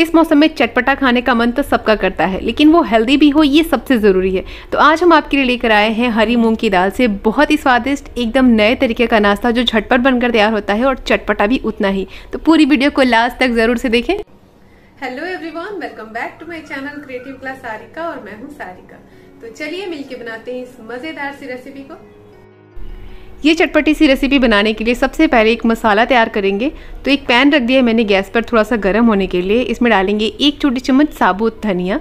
इस मौसम में चटपटा खाने का मन तो सबका करता है लेकिन वो हेल्दी भी हो ये सबसे ज़रूरी है तो आज हम आपके लिए लेकर आए हैं हरी मूंग की दाल से बहुत ही स्वादिष्ट एकदम नए तरीके का नाश्ता जो झटपट बनकर तैयार होता है और चटपटा भी उतना ही तो पूरी वीडियो को लास्ट तक ज़रूर से देखें hello everyone welcome back to my channel creative class Sarika और मैं हूँ सारिका तो चलिए मिलके बनाते हैं इस मज़ेदार सी रेसिपी को ये चटपटी सी रेसिपी बनाने के लिए सबसे पहले एक मसाला तैयार करेंगे तो एक पैन रख दिया है मैंने गैस पर थोड़ा सा गर्म होने के लिए इसमें डालेंगे एक छोटी चम्मच साबुत धनिया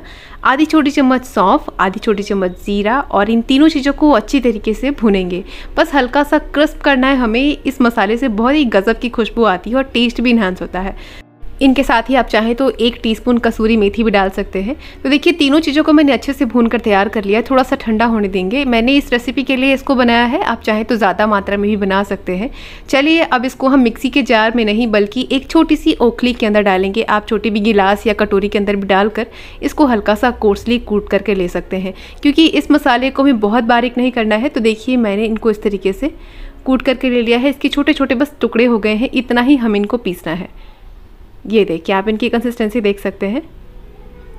आधी छोटी चम्मच सौंफ आधी छोटी चम्मच ज़ीरा और इन तीनों चीज़ों को अच्छी तरीके से भुनेंगे बस हल्का सा क्रिस्प करना है हमें इस मसाले से बहुत ही गज़ब की खुशबू आती है और टेस्ट भी इन्हांस होता है इनके साथ ही आप चाहें तो एक टीस्पून कसूरी मेथी भी डाल सकते हैं तो देखिए तीनों चीज़ों को मैंने अच्छे से भून कर तैयार कर लिया है थोड़ा सा ठंडा होने देंगे मैंने इस रेसिपी के लिए इसको बनाया है आप चाहें तो ज़्यादा मात्रा में भी बना सकते हैं चलिए अब इसको हम मिक्सी के जार में नहीं बल्कि एक छोटी सी ओखली के अंदर डालेंगे आप छोटी भी गिलास या कटोरी के अंदर भी डालकर इसको हल्का सा कोर्सली कूट करके ले सकते हैं क्योंकि इस मसाले को हमें बहुत बारीक नहीं करना है तो देखिए मैंने इनको इस तरीके से कूट करके ले लिया है इसके छोटे छोटे बस टुकड़े हो गए हैं इतना ही हम इनको पीसना है ये देखिए आप इनकी कंसिस्टेंसी देख सकते हैं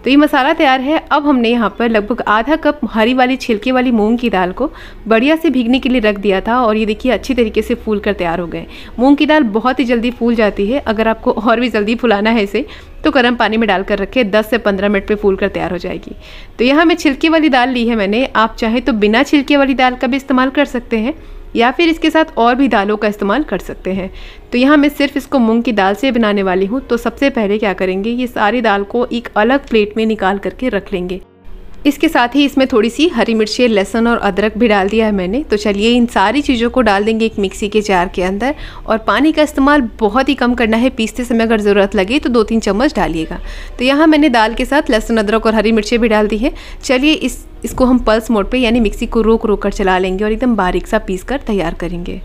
तो ये मसाला तैयार है अब हमने यहाँ पर लगभग आधा कप हरी वाली छिलके वाली मूंग की दाल को बढ़िया से भीगने के लिए रख दिया था और ये देखिए अच्छी तरीके से फूल कर तैयार हो गए मूंग की दाल बहुत ही जल्दी फूल जाती है अगर आपको और भी जल्दी फुलाना है इसे तो गर्म पानी में डालकर रखें दस से पंद्रह मिनट में फूल कर तैयार हो जाएगी तो यहाँ मैं छिलके वाली दाल ली है मैंने आप चाहें तो बिना छिलके वाली दाल का भी इस्तेमाल कर सकते हैं या फिर इसके साथ और भी दालों का इस्तेमाल कर सकते हैं तो यहाँ मैं सिर्फ इसको मूंग की दाल से बनाने वाली हूँ तो सबसे पहले क्या करेंगे ये सारी दाल को एक अलग प्लेट में निकाल करके रख लेंगे इसके साथ ही इसमें थोड़ी सी हरी मिर्ची लहसुन और अदरक भी डाल दिया है मैंने तो चलिए इन सारी चीज़ों को डाल देंगे एक मिक्सी के जार के अंदर और पानी का इस्तेमाल बहुत ही कम करना है पीसते समय अगर ज़रूरत लगे तो दो तीन चम्मच डालिएगा तो यहाँ मैंने दाल के साथ लहसुन अदरक और हरी मिर्ची भी डाल दी है चलिए इस इसको हम पल्स मोड पर यानी मिक्सी को रोक रोक कर चला लेंगे और एकदम बारीक सा पीस कर तैयार करेंगे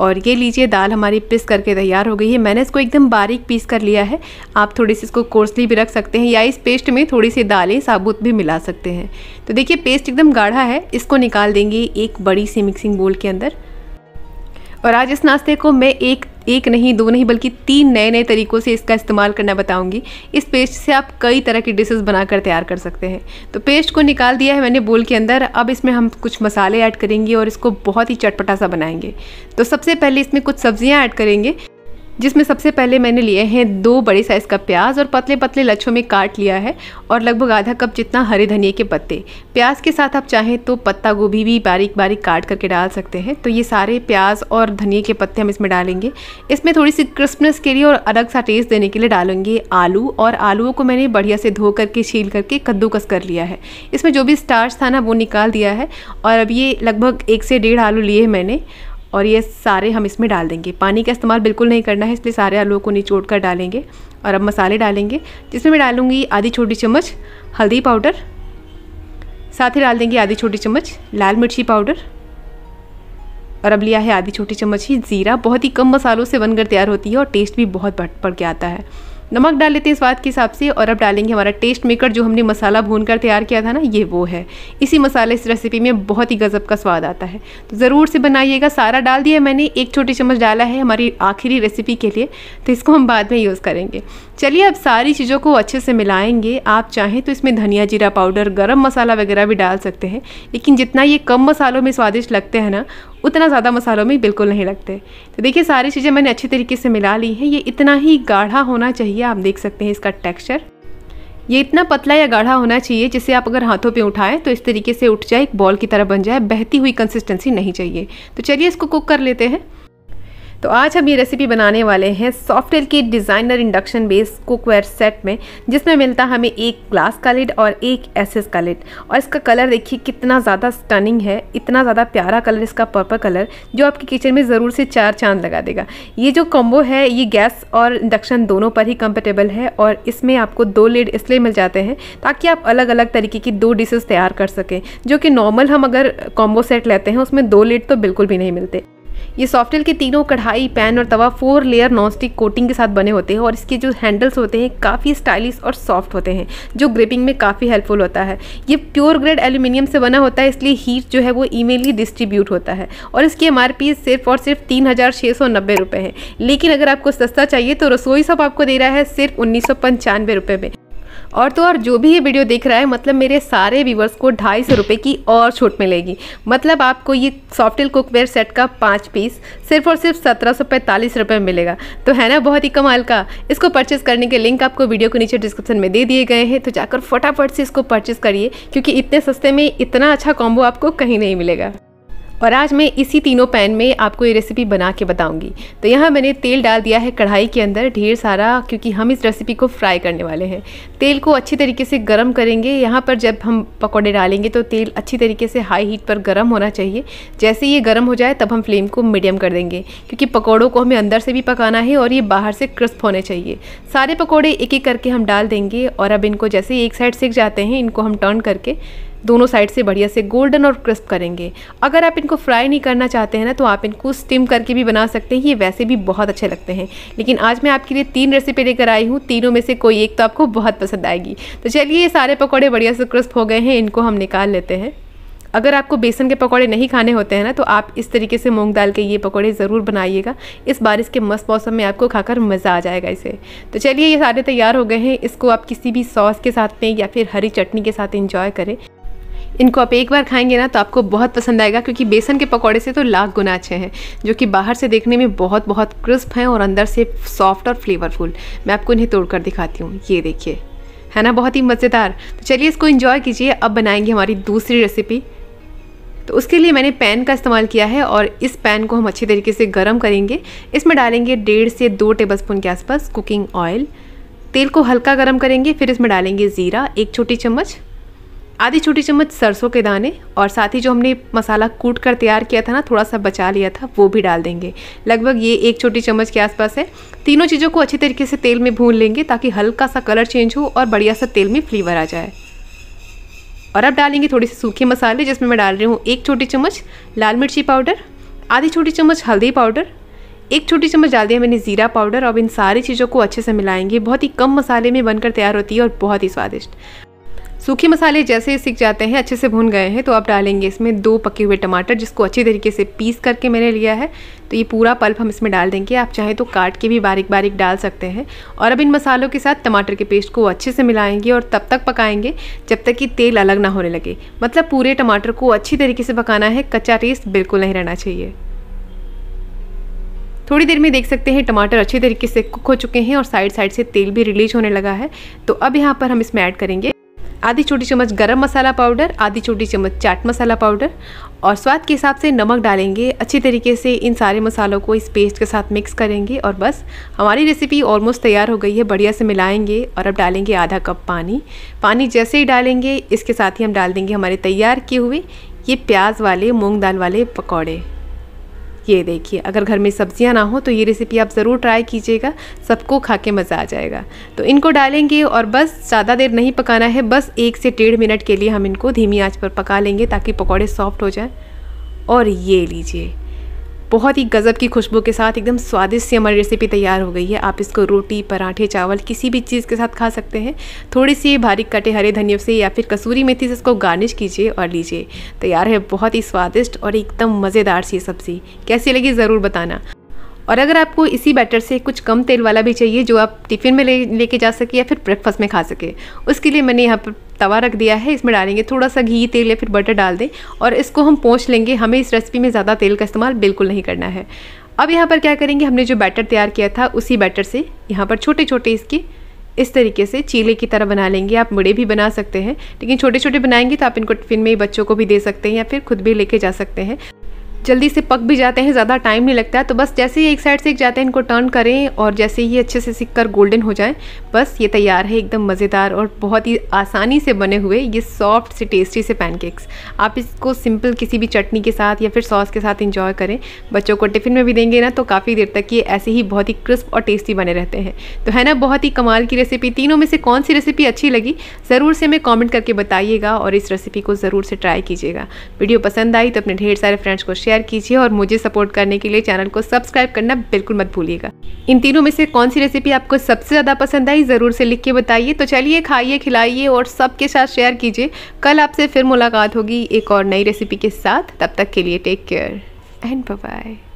और ये लीजिए दाल हमारी पिस करके तैयार हो गई है मैंने इसको एकदम बारीक पीस कर लिया है आप थोड़ी सी इसको कोर्सली भी रख सकते हैं या इस पेस्ट में थोड़ी सी दालें साबुत भी मिला सकते हैं तो देखिए पेस्ट एकदम गाढ़ा है इसको निकाल देंगे एक बड़ी सी मिक्सिंग बोल के अंदर और आज इस नाश्ते को मैं एक एक नहीं दो नहीं बल्कि तीन नए नए तरीक़ों से इसका इस्तेमाल करना बताऊंगी इस पेस्ट से आप कई तरह की डिशेस बनाकर तैयार कर सकते हैं तो पेस्ट को निकाल दिया है मैंने बोल के अंदर अब इसमें हम कुछ मसाले ऐड करेंगे और इसको बहुत ही चटपटा सा बनाएंगे तो सबसे पहले इसमें कुछ सब्ज़ियाँ ऐड करेंगे जिसमें सबसे पहले मैंने लिए हैं दो बड़े साइज़ का प्याज और पतले पतले लच्छों में काट लिया है और लगभग आधा कप जितना हरे धनिए के पत्ते प्याज के साथ आप चाहें तो पत्ता गोभी भी बारीक बारीक काट करके डाल सकते हैं तो ये सारे प्याज और धनिए के पत्ते हम इसमें डालेंगे इसमें थोड़ी सी क्रिस्पनेस के लिए और अलग सा टेस्ट देने के लिए डालेंगे आलू और आलुओं को मैंने बढ़िया से धो करके छील करके कद्दूकस कर लिया है इसमें जो भी स्टार्च था ना वो निकाल दिया है और अब ये लगभग एक से डेढ़ आलू लिए मैंने और ये सारे हम इसमें डाल देंगे पानी का इस्तेमाल बिल्कुल नहीं करना है इसलिए सारे आलू को निचोड़ कर डालेंगे और अब मसाले डालेंगे जिसमें मैं डालूँगी आधी छोटी चम्मच हल्दी पाउडर साथ ही डाल देंगे आधी छोटी चम्मच लाल मिर्ची पाउडर और अब लिया है आधी छोटी चम्मच ही ज़ीरा बहुत ही कम मसालों से बनकर तैयार होती है और टेस्ट भी बहुत बढ़ बढ़ के आता है नमक डाल लेते हैं स्वाद के हिसाब से और अब डालेंगे हमारा टेस्ट मेकर जो हमने मसाला भून कर तैयार किया था ना ये वो है इसी मसाले इस रेसिपी में बहुत ही गज़ब का स्वाद आता है तो ज़रूर से बनाइएगा सारा डाल दिया मैंने एक छोटी चम्मच डाला है हमारी आखिरी रेसिपी के लिए तो इसको हम बाद में यूज़ करेंगे चलिए अब सारी चीज़ों को अच्छे से मिलाएँगे आप चाहें तो इसमें धनिया जीरा पाउडर गर्म मसाला वगैरह भी डाल सकते हैं लेकिन जितना ये कम मसालों में स्वादिष्ट लगते हैं ना उतना ज़्यादा मसालों में बिल्कुल नहीं लगते तो देखिए सारी चीज़ें मैंने अच्छी तरीके से मिला ली हैं ये इतना ही गाढ़ा होना चाहिए आप देख सकते हैं इसका टेक्स्चर ये इतना पतला या गाढ़ा होना चाहिए जिसे आप अगर हाथों पे उठाएं तो इस तरीके से उठ जाए एक बॉल की तरह बन जाए बहती हुई कंसिस्टेंसी नहीं चाहिए तो चलिए इसको कुक कर लेते हैं तो आज हम ये रेसिपी बनाने वाले हैं सॉफ्टवेयर की designer induction base cookware set में जिसमें मिलता हमें एक ग्लास का लिड और एक एसेस का लिड और इसका कलर देखिए कितना ज़्यादा स्टनिंग है इतना ज़्यादा प्यारा कलर इसका पर्पल कलर जो आपके किचन में ज़रूर से चार चांद लगा देगा ये जो कॉम्बो है ये गैस और इंडक्शन दोनों पर ही कम्फर्टेबल है और इसमें आपको दो लिड इसलिए मिल जाते हैं ताकि आप अलग अलग तरीके की दो डिशेज़ तैयार कर सकें जो कि नॉर्मल हम अगर कॉम्बो सेट लेते हैं उसमें दो लिड तो बिल्कुल भी नहीं मिलते ये सॉफ्टेल के तीनों कढ़ाई पैन और तवा फोर लेयर नॉनस्टिक कोटिंग के साथ बने होते हैं और इसके जो हैंडल्स होते हैं काफ़ी स्टाइलिश और सॉफ्ट होते हैं जो ग्रिपिंग में काफ़ी हेल्पफुल होता है ये प्योर ग्रेड एल्यूमिनियम से बना होता है इसलिए हीट जो है वो ईमेली डिस्ट्रीब्यूट होता है और इसकी एम सिर्फ और सिर्फ तीन हज़ार छः सौ नब्बे रुपये है लेकिन अगर आपको सस्ता चाहिए तो रसोई सब आपको दे रहा है सिर्फ उन्नीस सौ पंचानवे रुपये में और तो और जो भी ये वीडियो देख रहा है मतलब मेरे सारे व्यूवर्स को ढाई सौ रुपये की और छूट मिलेगी मतलब आपको ये सॉफ्टिल कुकवेयर सेट का पाँच पीस सिर्फ और सिर्फ सत्रह सौ पैंतालीस रुपये में मिलेगा तो है ना बहुत ही कमाल का इसको परचेज़ करने के लिंक आपको वीडियो के नीचे डिस्क्रिप्शन में दे दिए गए हैं तो जाकर फटाफट से इसको परचेज़ करिए क्योंकि इतने सस्ते में इतना अच्छा कॉम्बो आपको कहीं नहीं मिलेगा और आज मैं इसी तीनों पैन में आपको ये रेसिपी बना के बताऊंगी तो यहाँ मैंने तेल डाल दिया है कढ़ाई के अंदर ढेर सारा क्योंकि हम इस रेसिपी को फ्राई करने वाले हैं तेल को अच्छी तरीके से गर्म करेंगे यहाँ पर जब हम पकौड़े डालेंगे तो तेल अच्छी तरीके से हाई हीट पर गर्म होना चाहिए जैसे ये गर्म हो जाए तब हम फ्लेम को मीडियम कर देंगे क्योंकि पकौड़ों को हमें अंदर से भी पकाना है और ये बाहर से क्रिस्प होने चाहिए सारे पकौड़े एक एक करके हम डाल देंगे और अब इनको जैसे एक साइड सेक जाते हैं इनको हम टर्न करके दोनों साइड से बढ़िया से गोल्डन और क्रिस्प करेंगे अगर आप इनको फ्राई नहीं करना चाहते हैं ना तो आप इनको स्टीम करके भी बना सकते हैं ये वैसे भी बहुत अच्छे लगते हैं लेकिन आज मैं आपके लिए तीन रेसिपी लेकर आई हूँ तीनों में से कोई एक तो आपको बहुत पसंद आएगी तो चलिए ये सारे पकौड़े बढ़िया से क्रिस्प हो गए हैं इनको हम निकाल लेते हैं अगर आपको बेसन के पकौड़े नहीं खाने होते हैं ना तो आप इस तरीके से मूंग दाल के ये पकौड़े ज़रूर बनाइएगा इस बारिश के मस्त मौसम में आपको खाकर मज़ा आ जाएगा इसे तो चलिए ये सारे तैयार हो गए हैं इसको आप किसी भी सॉस के साथ में या फिर हरी चटनी के साथ इंजॉय करें इनको आप एक बार खाएंगे ना तो आपको बहुत पसंद आएगा क्योंकि बेसन के पकौड़े से तो लाख गुना अच्छे हैं जो कि बाहर से देखने में बहुत बहुत क्रिस्प हैं और अंदर से सॉफ्ट और फ्लेवरफुल मैं आपको इन्हें तोड़ कर दिखाती हूँ ये देखिए है ना बहुत ही मज़ेदार तो चलिए इसको इन्जॉय कीजिए अब बनाएंगे हमारी दूसरी रेसिपी तो उसके लिए मैंने पैन का इस्तेमाल किया है और इस पैन को हम अच्छी तरीके से गर्म करेंगे इसमें डालेंगे डेढ़ से दो टेबलस्पून के आसपास कुकिंग ऑयल तेल को हल्का गर्म करेंगे फिर इसमें डालेंगे ज़ीरा एक छोटी चम्मच आधी छोटी चम्मच सरसों के दाने और साथ ही जो हमने मसाला कूट कर तैयार किया था ना थोड़ा सा बचा लिया था वो भी डाल देंगे लगभग ये एक छोटी चम्मच के आसपास है तीनों चीज़ों को अच्छे तरीके से तेल में भून लेंगे ताकि हल्का सा कलर चेंज हो और बढ़िया सा तेल में फ्लेवर आ जाए और अब डालेंगे थोड़े से सूखे मसाले जिसमें मैं डाल रही हूँ एक छोटी चम्मच लाल मिर्ची पाउडर आधी छोटी चम्मच हल्दी पाउडर एक छोटी चम्मच डाल दिया मैंने ज़ीरा पाउडर अब इन सारी चीज़ों को अच्छे से मिलाएंगे बहुत ही कम मसाले में बनकर तैयार होती है और बहुत ही स्वादिष्ट सूखे मसाले जैसे सीख जाते हैं अच्छे से भून गए हैं तो अब डालेंगे इसमें दो पके हुए टमाटर जिसको अच्छी तरीके से पीस करके मैंने लिया है तो ये पूरा पल्प हम इसमें डाल देंगे आप चाहें तो काट के भी बारीक बारीक डाल सकते हैं और अब इन मसालों के साथ टमाटर के पेस्ट को अच्छे से मिलाएंगे और तब तक पकाएंगे जब तक कि तेल अलग ना होने लगे मतलब पूरे टमाटर को अच्छी तरीके से पकाना है कच्चा टेस्ट बिल्कुल नहीं रहना चाहिए थोड़ी देर में देख सकते हैं टमाटर अच्छे तरीके से कुक हो चुके हैं और साइड साइड से तेल भी रिलीज होने लगा है तो अब यहाँ पर हम इसमें ऐड करेंगे आधी छोटी चम्मच गरम मसाला पाउडर आधी छोटी चम्मच चाट मसाला पाउडर और स्वाद के हिसाब से नमक डालेंगे अच्छी तरीके से इन सारे मसालों को इस पेस्ट के साथ मिक्स करेंगे और बस हमारी रेसिपी ऑलमोस्ट तैयार हो गई है बढ़िया से मिलाएंगे और अब डालेंगे आधा कप पानी पानी जैसे ही डालेंगे इसके साथ ही हम डाल देंगे हमारे तैयार किए हुए ये प्याज वाले मूँग दाल वाले पकौड़े ये देखिए अगर घर में सब्जियां ना हो तो ये रेसिपी आप ज़रूर ट्राई कीजिएगा सबको खा के मज़ा आ जाएगा तो इनको डालेंगे और बस ज़्यादा देर नहीं पकाना है बस एक से डेढ़ मिनट के लिए हम इनको धीमी आँच पर पका लेंगे ताकि पकौड़े सॉफ्ट हो जाएँ और ये लीजिए बहुत ही गज़ब की खुशबू के साथ एकदम स्वादिष्ट सी हमारी रेसिपी तैयार हो गई है आप इसको रोटी पराठे चावल किसी भी चीज़ के साथ खा सकते हैं थोड़ी सी बारीक कटे हरे धनिया से या फिर कसूरी मेथी से इसको गार्निश कीजिए और लीजिए तैयार है बहुत ही स्वादिष्ट और एकदम मज़ेदार सी सब्ज़ी कैसी लगी ज़रूर बताना और अगर आपको इसी बैटर से कुछ कम तेल वाला भी चाहिए जो आप टिफ़िन में ले लेके जा सके या फिर ब्रेकफास्ट में खा सके उसके लिए मैंने यहाँ पर तवा रख दिया है इसमें डालेंगे थोड़ा सा घी तेल या फिर बटर डाल दें और इसको हम पोंछ लेंगे हमें इस रेसिपी में ज़्यादा तेल का इस्तेमाल बिल्कुल नहीं करना है अब यहाँ पर क्या करेंगे हमने जो बैटर तैयार किया था उसी बैटर से यहाँ पर छोटे छोटे इसके इस तरीके से चीले की तरह बना लेंगे आप बड़े भी बना सकते हैं लेकिन छोटे छोटे बनाएंगे तो आप इनको टिफिन में बच्चों को भी दे सकते हैं या फिर खुद भी लेके जा सकते हैं जल्दी से पक भी जाते हैं ज़्यादा टाइम नहीं लगता तो बस जैसे ही एक साइड से एक जाते हैं इनको टर्न करें और जैसे ही अच्छे से सीख कर गोल्डन हो जाएँ बस ये तैयार है एकदम मज़ेदार और बहुत ही आसानी से बने हुए ये सॉफ्ट से टेस्टी से पैनकेक्स आप इसको सिंपल किसी भी चटनी के साथ या फिर सॉस के साथ इंजॉय करें बच्चों को टिफ़िन में भी देंगे ना तो काफ़ी देर तक ये ऐसे ही बहुत ही क्रिस्प और टेस्टी बने रहते हैं तो है ना बहुत ही कमाल की रेसिपी तीनों में से कौन सी रेसिपी अच्छी लगी ज़रूर से हमें कॉमेंट करके बताइएगा और इस रेसिपी को ज़रूर से ट्राई कीजिएगा वीडियो पसंद आई तो अपने ढेर सारे फ्रेंड्स को शेयर शेयर कीजिए और मुझे सपोर्ट करने के लिए चैनल को सब्सक्राइब करना बिल्कुल मत भूलिएगा इन तीनों में से कौन सी रेसिपी आपको सबसे ज़्यादा पसंद आई ज़रूर से लिख के बताइए तो चलिए खाइए खिलाइए और सबके साथ शेयर कीजिए कल आपसे फिर मुलाकात होगी एक और नई रेसिपी के साथ तब तक के लिए टेक केयर एंड बाय